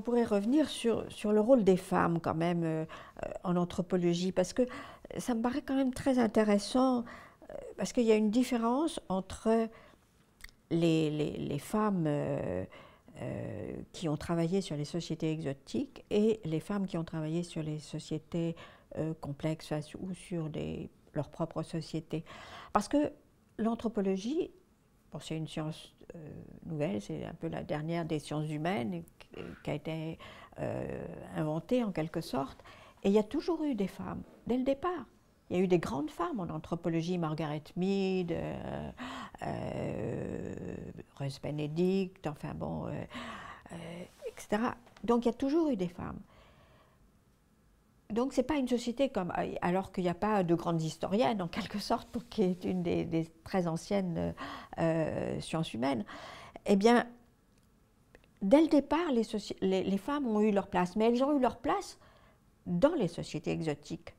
on pourrait revenir sur, sur le rôle des femmes quand même euh, en anthropologie, parce que ça me paraît quand même très intéressant, euh, parce qu'il y a une différence entre les, femmes euh, qui ont travaillé sur les sociétés exotiques et les femmes qui ont travaillé sur les sociétés complexes ou sur des, leurs propres sociétés Parce que l'anthropologie, bon, c'est une science euh, nouvelle, c'est un peu la dernière des sciences humaines qui a été euh, inventée en quelque sorte. Et il y a toujours eu des femmes, dès le départ. Il y a eu des grandes femmes en anthropologie, Margaret Mead, euh, euh Benedict, enfin bon, etc. Donc il y a toujours eu des femmes donc c'est pas une société comme alors qu'il n'y a pas de grandes historiennes en quelque sorte pour qui est une des, très anciennes euh, sciences humaines. Eh bien, dès le départ, les, les, femmes ont eu leur place, mais elles ont eu leur place dans les sociétés exotiques.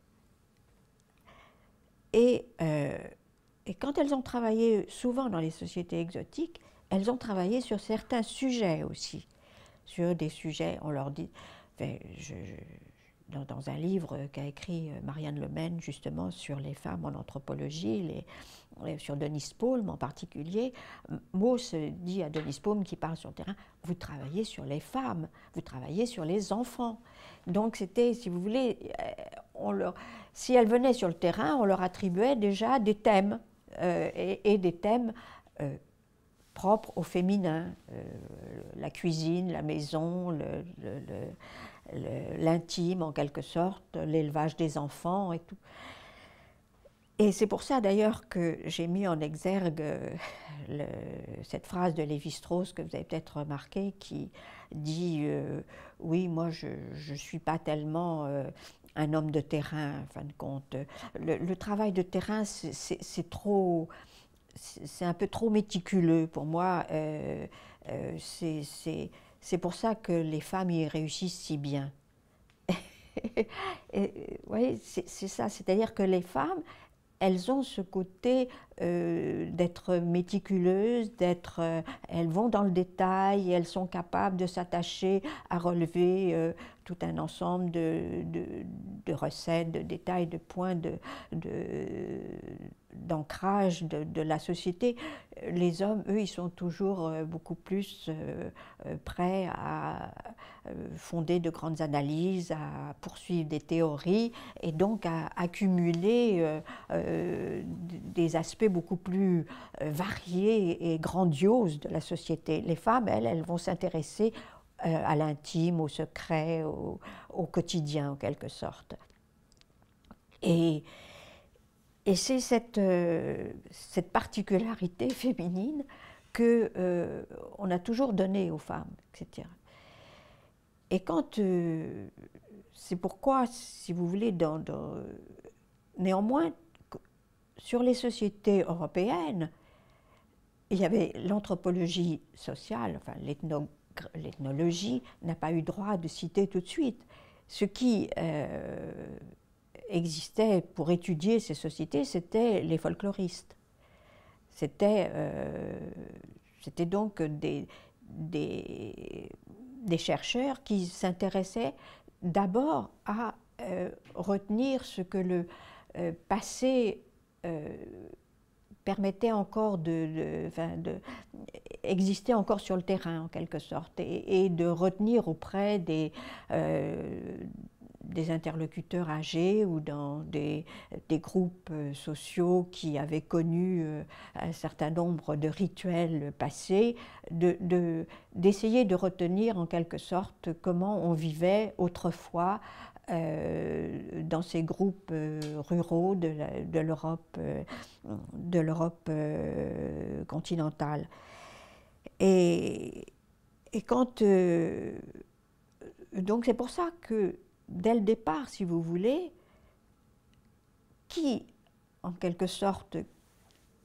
Euh, et, quand elles ont travaillé souvent dans les sociétés exotiques, elles ont travaillé sur certains sujets aussi, sur des sujets, on leur dit, je dans, un livre qu'a écrit euh, Marianne Lemaine justement sur les femmes en anthropologie, les, sur Denise Paul en particulier, Mauss dit à Denise Paul, qui parle sur le terrain, vous travaillez sur les femmes, vous travaillez sur les enfants. Donc c'était, si vous voulez, euh, on leur, si elles venaient sur le terrain, on leur attribuait déjà des thèmes euh, et, des thèmes propres au féminin, la cuisine, la maison, le l'intime en quelque sorte, l'élevage des enfants et tout. Et c'est pour ça d'ailleurs que j'ai mis en exergue euh, cette phrase de Lévi-Strauss que vous avez peut-être remarqué qui dit euh, Oui, moi je ne suis pas tellement euh, un homme de terrain, en fin de compte. Le, travail de terrain, c'est trop. C'est un peu trop méticuleux pour moi. c'est c'est pour ça que les femmes y réussissent si bien. c'est ça. C'est-à-dire que les femmes, elles ont ce côté euh, d'être méticuleuses, d'être, euh, elles vont dans le détail, elles sont capables de s'attacher à relever euh, tout un ensemble de, de, de, recettes, de détails, de points, de, de d'ancrage de, la société, les hommes, eux, ils sont toujours euh, beaucoup plus euh, euh, prêts à fonder de grandes analyses, à poursuivre des théories et donc à accumuler des aspects beaucoup plus variés et grandioses de la société. Les femmes, elles, elles vont s'intéresser à l'intime, au secret, au, au, quotidien en quelque sorte. Et et c'est cette, euh, cette, particularité féminine que euh, on a toujours donnée aux femmes, etc. Et quand euh, c'est pourquoi, si vous voulez, néanmoins, sur les sociétés européennes, il y avait l'anthropologie sociale, enfin l'ethnologie n'a pas eu droit de citer tout de suite, ce qui existait pour étudier ces sociétés, c'était les folkloristes. C'était euh, donc des, des, chercheurs qui s'intéressaient d'abord à euh, retenir ce que le euh, passé euh, permettait encore de, exister encore sur le terrain en quelque sorte et, de retenir auprès des, des interlocuteurs âgés ou dans des, groupes euh, sociaux qui avaient connu euh, un certain nombre de rituels passés, d'essayer de, de retenir en quelque sorte comment on vivait autrefois euh, dans ces groupes ruraux de l'Europe continentale. Et, et quand donc c'est pour ça que dès le départ, si vous voulez, qui, en quelque sorte,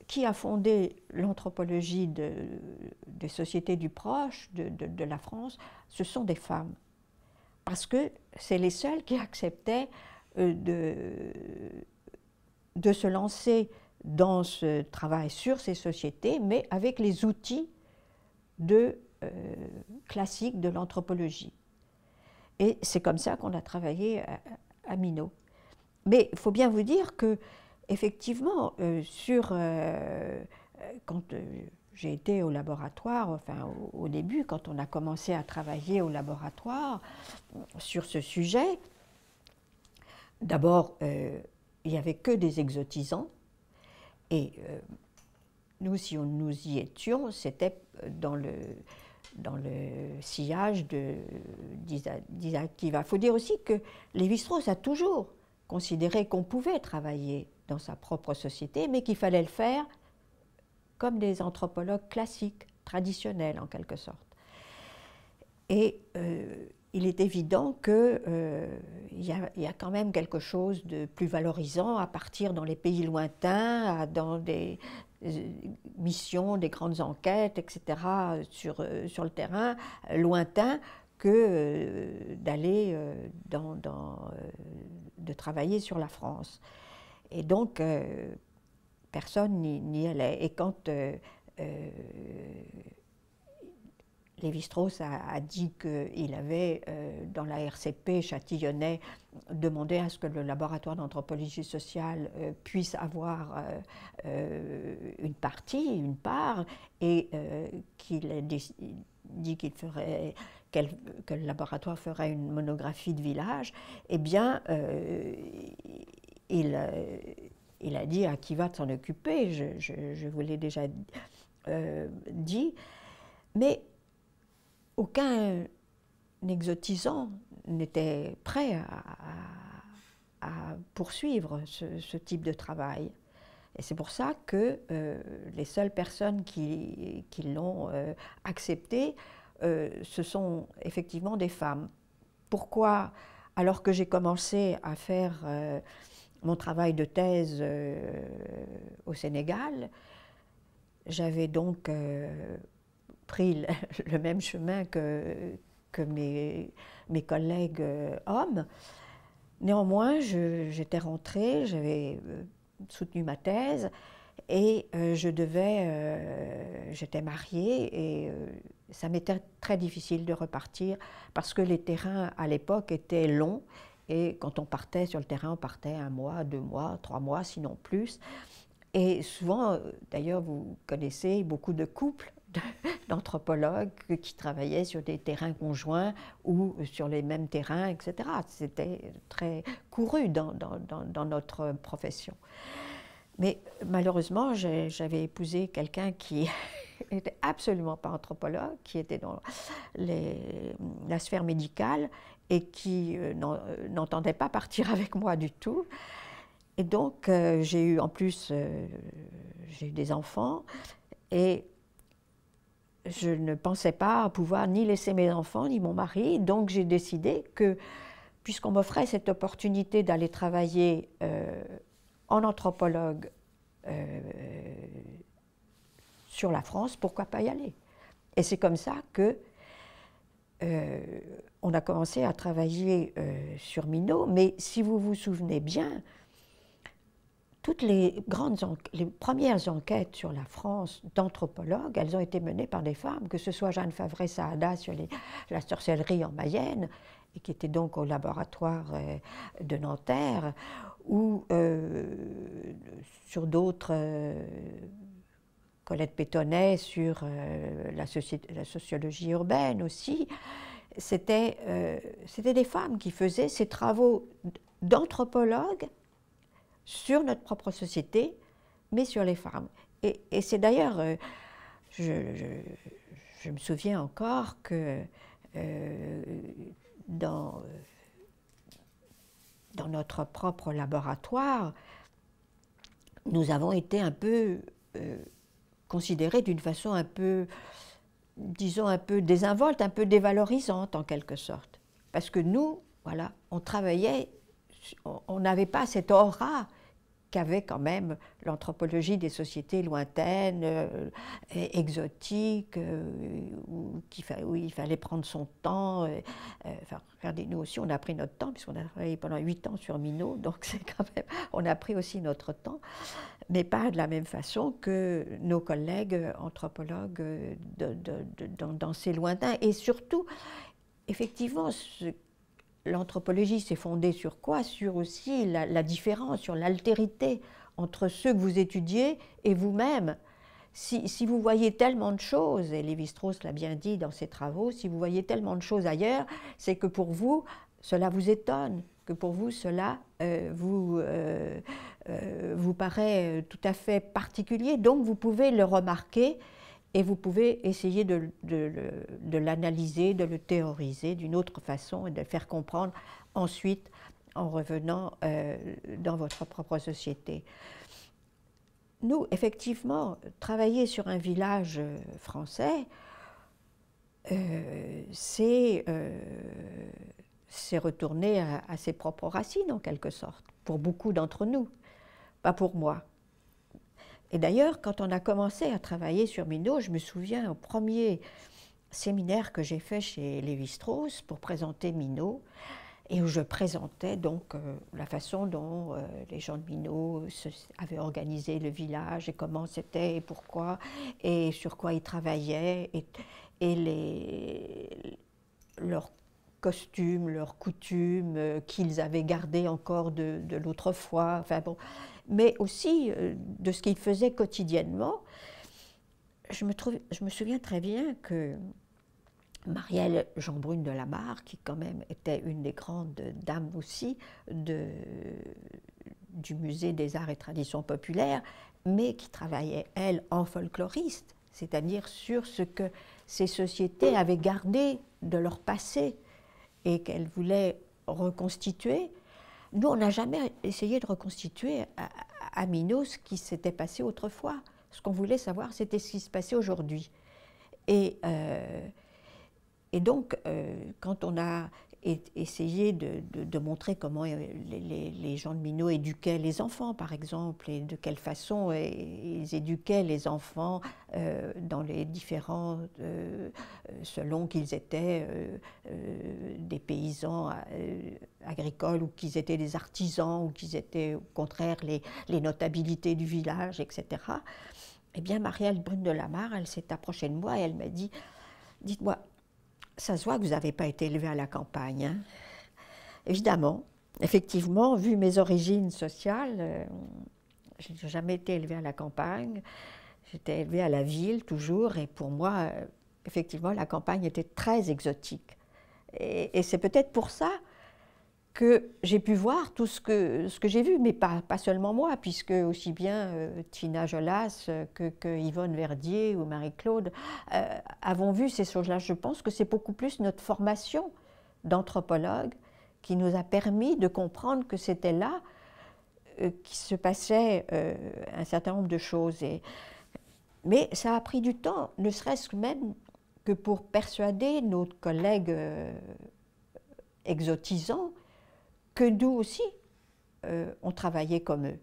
qui a fondé l'anthropologie des sociétés du proche, de, la France, ce sont des femmes. Parce que c'est les seules qui acceptaient euh, de, se lancer dans ce travail sur ces sociétés, mais avec les outils euh, classiques de l'anthropologie. Et c'est comme ça qu'on a travaillé euh, à, Mino. Mais il faut bien vous dire que, effectivement, euh, sur, euh, quand j'ai été au laboratoire, enfin au, début, quand on a commencé à travailler au laboratoire sur ce sujet, d'abord, il n'y avait que des exotisants. Et nous, si on nous y étions, c'était dans le dans le sillage d'Isaac Kiva. Il faut dire aussi que Lévi-Strauss a toujours considéré qu'on pouvait travailler dans sa propre société, mais qu'il fallait le faire comme des anthropologues classiques, traditionnels en quelque sorte. Et euh, il est évident qu'il euh, y, a quand même quelque chose de plus valorisant à partir dans les pays lointains, dans des, missions, des grandes enquêtes, etc., sur, euh, sur le terrain euh, lointain, que euh, d'aller dans, de travailler sur la France. Et donc, personne n'y allait. Et quand Lévi-Strauss a, dit qu'il avait, euh, dans la RCP châtillonnais, demandé à ce que le laboratoire d'anthropologie sociale euh, puisse avoir euh, une partie, une part, et qu'il a dit qu'il ferait que le laboratoire ferait une monographie de village, eh bien, il, a dit à qui va s'en occuper, je, je vous l'ai déjà dit, mais aucun exotisant n'était prêt à, poursuivre ce, type de travail. Et c'est pour ça que euh, les seules personnes qui, l'ont euh, accepté, euh, ce sont effectivement des femmes. Pourquoi, alors que j'ai commencé à faire mon travail de thèse au Sénégal, j'avais donc pris le, même chemin que, que mes, mes collègues euh, hommes. Néanmoins, j'étais rentrée, j'avais euh, soutenu ma thèse et euh, je devais, j'étais mariée et ça m'était très difficile de repartir parce que les terrains à l'époque étaient longs et quand on partait sur le terrain, on partait un mois, deux mois, trois mois, sinon plus. Et souvent, d'ailleurs, vous connaissez beaucoup de couples d'anthropologues qui travaillaient sur des terrains conjoints ou sur les mêmes terrains, etc. C'était très couru dans, dans, dans, notre profession. Mais malheureusement, j'avais épousé quelqu'un qui n'était absolument pas anthropologue, qui était dans les, la sphère médicale et qui euh, euh, n'entendait pas partir avec moi du tout. Et donc, euh, j'ai eu en plus, j'ai eu des enfants et je ne pensais pas pouvoir ni laisser mes enfants ni mon mari, donc j'ai décidé que, puisqu'on m'offrait cette opportunité d'aller travailler euh, en anthropologue euh, sur la France, pourquoi pas y aller Et c'est comme ça que euh, on a commencé à travailler sur Minot, mais si vous vous souvenez bien, toutes les grandes, les premières enquêtes sur la France d'anthropologues, elles ont été menées par des femmes, que ce soit Jeanne favre Saada sur la sorcellerie en Mayenne, et qui était donc au laboratoire euh, de Nanterre, ou euh, sur d'autres, euh, Colette Pétonnet sur la, la, sociologie urbaine aussi. C'était des femmes qui faisaient ces travaux d'anthropologues sur notre propre société, mais sur les femmes. Et, c'est d'ailleurs, euh, je, me souviens encore que euh, dans, notre propre laboratoire, nous avons été un peu euh, considérés d'une façon un peu, disons, un peu désinvolte, un peu dévalorisante en quelque sorte. Parce que nous, voilà, on travaillait, on n'avait pas cette aura avait quand même l'anthropologie des sociétés lointaines, euh, e-, exotiques, euh, où, il fallait prendre son temps. Euh, enfin, regardez, nous aussi, on a pris notre temps, puisqu'on a travaillé pendant huit ans sur Minot, donc c'est quand même, on a pris aussi notre temps, mais pas de la même façon que nos collègues anthropologues de, dans, dans ces lointains. Et surtout, effectivement, ce l'anthropologie s'est fondée sur quoi Sur aussi la, différence, sur l'altérité entre ceux que vous étudiez et vous-même. Si, vous voyez tellement de choses, et Lévi-Strauss l'a bien dit dans ses travaux, si vous voyez tellement de choses ailleurs, c'est que pour vous, cela vous étonne, que pour vous, cela euh, euh, euh, vous paraît tout à fait particulier. Donc vous pouvez le remarquer et vous pouvez essayer de, l'analyser, de le théoriser d'une autre façon et de le faire comprendre ensuite en revenant euh, dans votre propre société. Nous, effectivement, travailler sur un village euh, français, euh, c'est retourner à, ses propres racines en quelque sorte, pour beaucoup d'entre nous, pas pour moi. Et d'ailleurs, quand on a commencé à travailler sur Minot, je me souviens au premier séminaire que j'ai fait chez Lévi-Strauss pour présenter Minot, et où je présentais donc euh, la façon dont euh, les gens de Minot avaient organisé le village et comment c'était et pourquoi et sur quoi ils travaillaient et, et les, leurs costumes, leurs coutumes euh, qu'ils avaient gardées encore de, de Enfin bon, mais aussi euh, de ce qu'il faisait quotidiennement. Je me, souviens très bien que Marielle Jean-Brune de Lamarre, qui quand même était une des grandes dames aussi du musée des arts et traditions populaires, mais qui travaillait, elle, en folkloriste, c'est-à-dire sur ce que ces sociétés avaient gardé de leur passé et qu'elles voulaient reconstituer, nous, on n'a jamais essayé de reconstituer euh, à, Minos ce qui s'était passé autrefois. Ce qu'on voulait savoir, c'était ce qui se passait aujourd'hui. Et, euh, donc, euh, quand on a et essayer de, de, montrer comment euh, les, les, gens de Minot éduquaient les enfants, par exemple, et de quelle façon euh, ils éduquaient les enfants euh, dans les différents, selon qu'ils étaient des paysans agricoles ou qu'ils étaient des artisans ou qu'ils étaient au contraire les, les notabilités du village, etc. Eh bien, marielle brune de Lamarre, elle s'est approchée de moi et elle m'a dit, dites-moi, ça se voit que vous n'avez pas été élevé à la campagne. Hein. Évidemment, effectivement, vu mes origines sociales, euh, je n'ai jamais été élevé à la campagne. J'étais élevé à la ville toujours, et pour moi, euh, effectivement, la campagne était très exotique. Et, et c'est peut-être pour ça que j'ai pu voir tout ce que, ce que j'ai vu, mais pas, pas seulement moi, puisque aussi bien euh, Tina Jolas euh, que, Yvonne Verdier ou Marie-Claude euh, avons vu ces choses-là. Je pense que c'est beaucoup plus notre formation d'anthropologue qui nous a permis de comprendre que c'était là qui qu'il se passait un certain nombre de choses. Et... Mais ça a pris du temps, ne serait-ce même que pour persuader nos collègues exotisants que nous aussi, euh, on travaillait comme eux.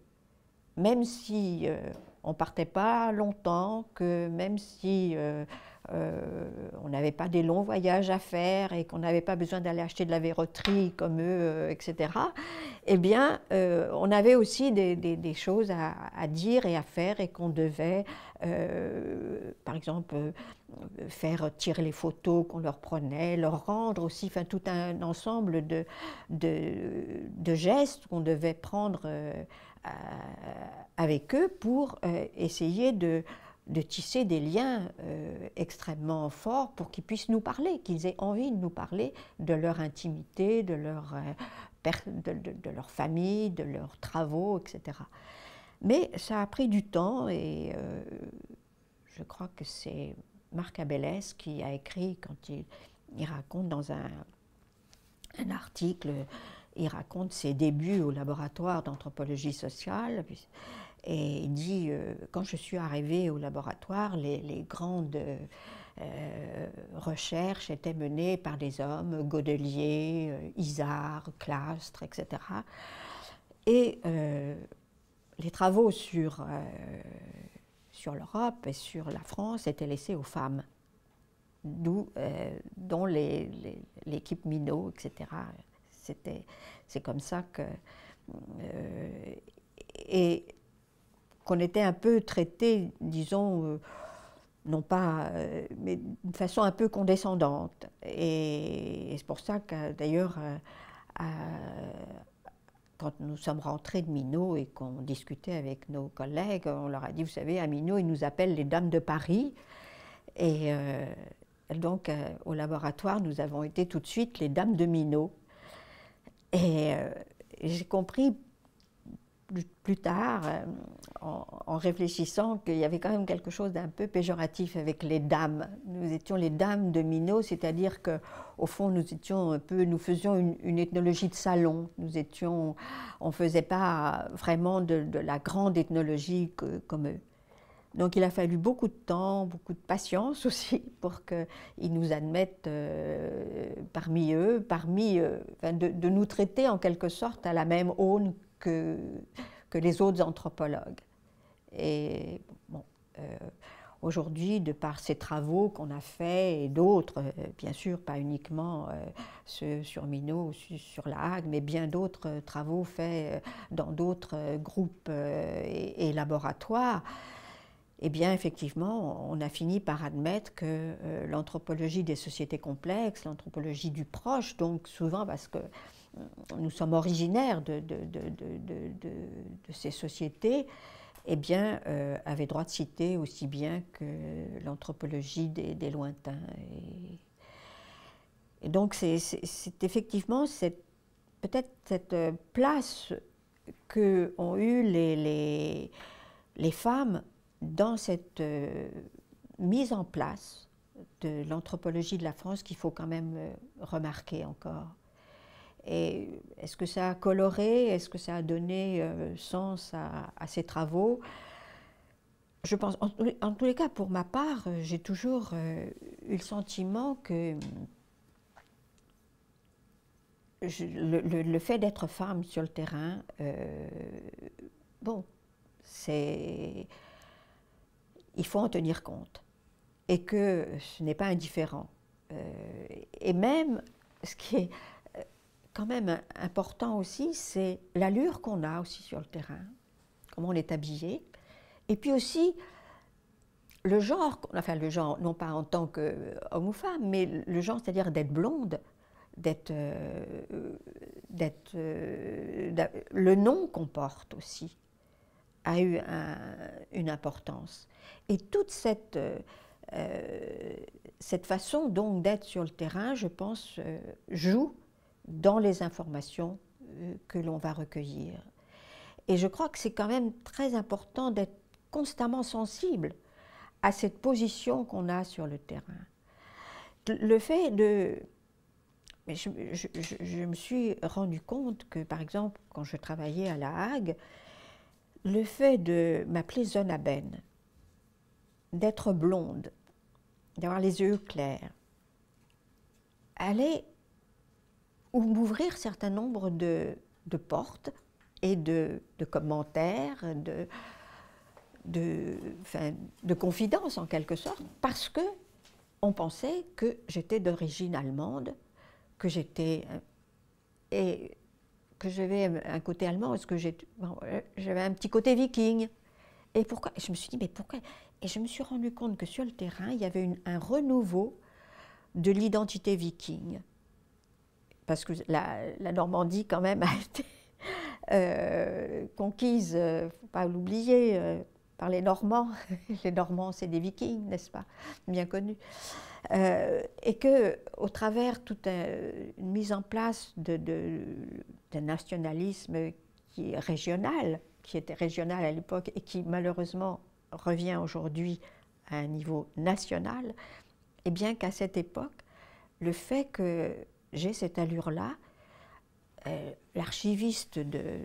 Même si on euh, on partait pas longtemps, que même si euh, on n'avait pas des longs voyages à faire et qu'on n'avait pas besoin d'aller acheter de la verroterie comme eux, etc., eh bien, on avait aussi des, choses à, dire et à faire et qu'on devait, par exemple, euh, faire tirer les photos qu'on leur prenait, leur rendre aussi, enfin tout un ensemble de, de, gestes qu'on devait prendre euh, avec eux pour euh, essayer de, de, tisser des liens extrêmement forts pour qu'ils puissent nous parler, qu'ils aient envie de nous parler de leur intimité, de leur, de leur famille, de leurs travaux, etc. Mais ça a pris du temps et je crois que c'est Marc Abélès qui a écrit, quand il, il raconte dans un, article, il raconte ses débuts au laboratoire d'anthropologie sociale. Et il dit, euh, quand je suis arrivé au laboratoire, les, grandes euh, recherches étaient menées par des hommes, Godelier, euh, Isard, Clastre, etc. Et les travaux sur sur l'Europe et sur la France était laissée aux femmes, d'où euh, dont l'équipe Minot, etc. C'était c'est comme ça que euh, et qu'on était un peu traité, disons, euh, non pas, mais d'une façon un peu condescendante. Et, c'est pour ça que d'ailleurs, quand nous sommes rentrés de Minot et qu'on discutait avec nos collègues, on leur a dit, vous savez, à Minot, ils nous appellent les dames de Paris. Et euh, donc, euh, au laboratoire, nous avons été tout de suite les dames de Minot. et euh, j'ai compris plus, tard, euh, en, réfléchissant qu'il y avait quand même quelque chose d'un peu péjoratif avec les dames. Nous étions les dames de Minot, c'est-à-dire que, au fond, nous étions un peu, nous faisions une, ethnologie de salon. Nous étions, on faisait pas vraiment de, la grande ethnologie comme eux. Donc il a fallu beaucoup de temps, beaucoup de patience aussi pour qu'ils nous admettent euh, parmi eux, parmi, euh, de, de, nous traiter en quelque sorte à la même aune que, que les autres anthropologues. Et bon, euh, aujourd'hui, de par ces travaux qu'on a faits et d'autres, euh, bien sûr, pas uniquement euh, ceux sur Minot ou sur La Hague, mais bien d'autres travaux faits dans d'autres groupes et, et, laboratoires, eh bien, effectivement, on a fini par admettre que l'anthropologie des sociétés complexes, l'anthropologie du proche, donc souvent parce que nous sommes originaires de, ces sociétés, eh bien, euh, droit de citer aussi bien que l'anthropologie des, lointains. Et, donc, c'est effectivement peut-être cette place qu'ont eu les, les, femmes dans cette euh, mise en place de l'anthropologie de la France qu'il faut quand même euh, remarquer encore. Et est-ce que ça a coloré Est-ce que ça a donné euh, sens à, à, ces travaux Je pense, en, tous les cas, pour ma part, euh, j'ai toujours euh, eu le sentiment que le, fait d'être femme sur le terrain, bon, c'est. Il faut en tenir compte. Et que ce n'est pas indifférent. et même, ce qui est quand même important aussi, c'est l'allure qu'on a aussi sur le terrain, comment on est habillé, et puis aussi le genre, enfin le genre, non pas en tant qu'homme ou femme, mais le genre, c'est-à-dire d'être blonde, d'être, euh, d'être, euh, le nom qu'on porte aussi a eu une importance. Et toute cette, euh, cette façon donc d'être sur le terrain, je pense, joue dans les informations euh, que l'on va recueillir. Et je crois que c'est quand même très important d'être constamment sensible à cette position qu'on a sur le terrain. Le fait de... Je, je, me suis rendu compte que, par exemple, quand je travaillais à La Hague, le fait de m'appeler Ben, d'être blonde, d'avoir les yeux clairs, allait ou m'ouvrir certain nombre de, de, portes et de, de commentaires, de, de, confidences en quelque sorte, parce que on pensait que j'étais d'origine allemande, que j'étais euh, et que j'avais un côté allemand, parce que euh, j'avais un petit côté viking. Et pourquoi Je me suis dit mais pourquoi Et je me suis rendu compte que sur le terrain il y avait un renouveau de l'identité viking parce que la, Normandie quand même a été euh, conquise, ne euh, faut pas l'oublier, euh, par les Normands. les Normands, c'est des Vikings, n'est-ce pas Bien connus. Euh, et que, au travers toute une mise en place d'un de, nationalisme qui est régional, qui était régional à l'époque et qui malheureusement revient aujourd'hui à un niveau national, et eh bien qu'à cette époque, le fait que j'ai cette allure-là. Euh, l'archiviste de,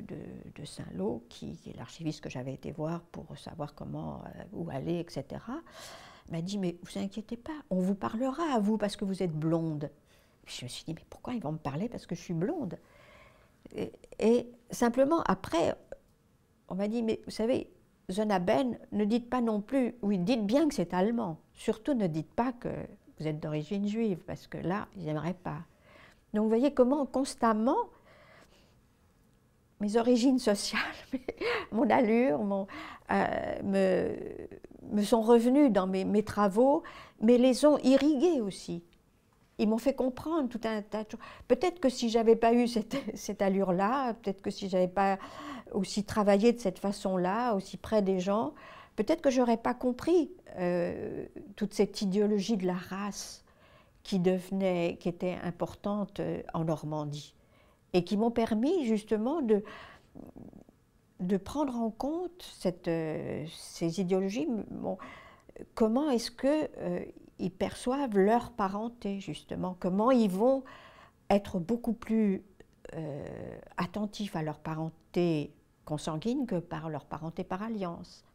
Saint-Lô, qui, est l'archiviste que j'avais été voir pour savoir comment, euh, où aller, etc., m'a dit Mais vous inquiétez pas, on vous parlera à vous parce que vous êtes blonde. je me suis dit Mais pourquoi ils vont me parler parce que je suis blonde et, simplement, après, on m'a dit Mais vous savez, Ben, ne dites pas non plus, oui, dites bien que c'est allemand. Surtout ne dites pas que vous êtes d'origine juive parce que là, ils n'aimeraient pas. Donc vous voyez comment constamment mes origines sociales, mon allure, euh, me, sont revenues dans mes, travaux, mais les ont irriguées aussi. Ils m'ont fait comprendre tout un tas de choses. Peut-être que si j'avais pas eu cette, allure-là, peut-être que si j'avais pas aussi travaillé de cette façon-là, aussi près des gens, peut-être que j'aurais pas compris euh, toute cette idéologie de la race, qui, devenait, qui étaient importantes euh, en Normandie et qui m'ont permis justement de, de prendre en compte cette, euh, ces idéologies. Bon, comment est-ce qu'ils euh, ils perçoivent leur parenté justement Comment ils vont être beaucoup plus attentifs à leur parenté consanguine que par leur parenté par alliance.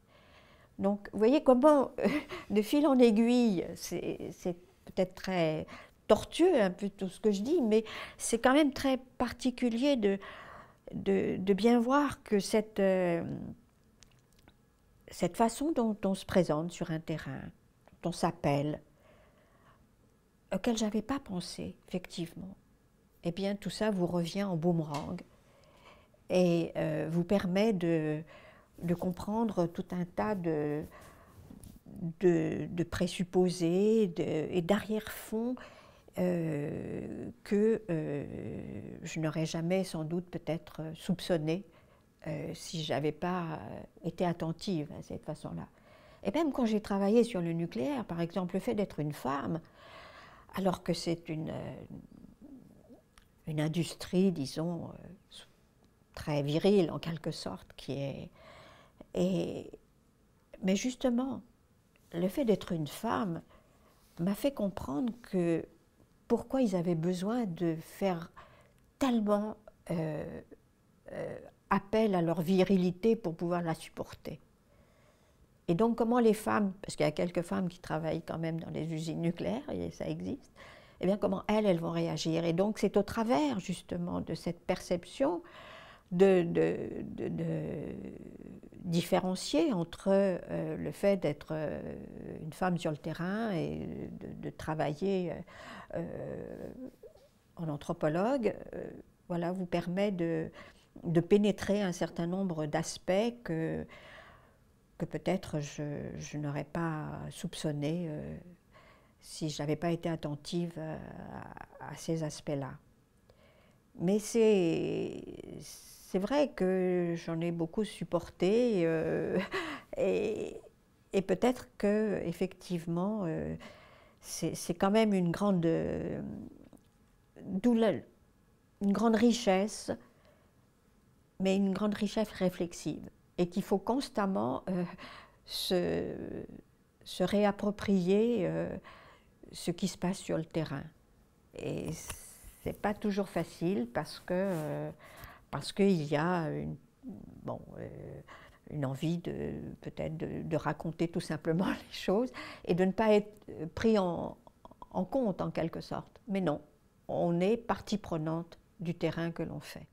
Donc, vous voyez comment, de fil en aiguille, c'est peut-être très tortueux un peu tout ce que je dis, mais c'est quand même très particulier de, de, bien voir que cette, euh, cette façon dont on se présente sur un terrain, dont on s'appelle, auquel j'avais pas pensé, effectivement, eh bien tout ça vous revient en boomerang et euh, vous permet de comprendre tout un tas de, de, de présupposés et darrière fond euh, que euh, je n'aurais jamais sans doute peut-être soupçonné euh, si je n'avais pas été attentive à cette façon-là. Et même quand j'ai travaillé sur le nucléaire, par exemple, le fait d'être une femme, alors que c'est une, une industrie, disons, très virile en quelque sorte, qui est... Et, mais justement, le fait d'être une femme m'a fait comprendre que pourquoi ils avaient besoin de faire tellement euh, euh, appel à leur virilité pour pouvoir la supporter. Et donc comment les femmes, parce qu'il y a quelques femmes qui travaillent quand même dans les usines nucléaires, et ça existe, et eh bien comment elles, elles vont réagir. Et donc c'est au travers justement de cette perception de, différencier entre euh, le fait d'être euh, une femme sur le terrain et de, travailler euh, en anthropologue, voilà, vous permet de, pénétrer un certain nombre d'aspects que, que peut-être je, n'aurais pas soupçonné si je n'avais pas été attentive à, à ces aspects-là. Mais c'est c'est vrai que j'en ai beaucoup supporté euh, et, et peut-être que effectivement euh, c'est quand même une grande euh, douleur une grande richesse, mais une grande richesse réflexive et qu'il faut constamment se, se, réapproprier ce qui se passe sur le terrain. Et c'est pas toujours facile parce que parce qu'il y a une, euh, envie de peut-être de, raconter tout simplement les choses et de ne pas être euh, pris en compte en quelque sorte. Mais non, on est partie prenante du terrain que l'on fait.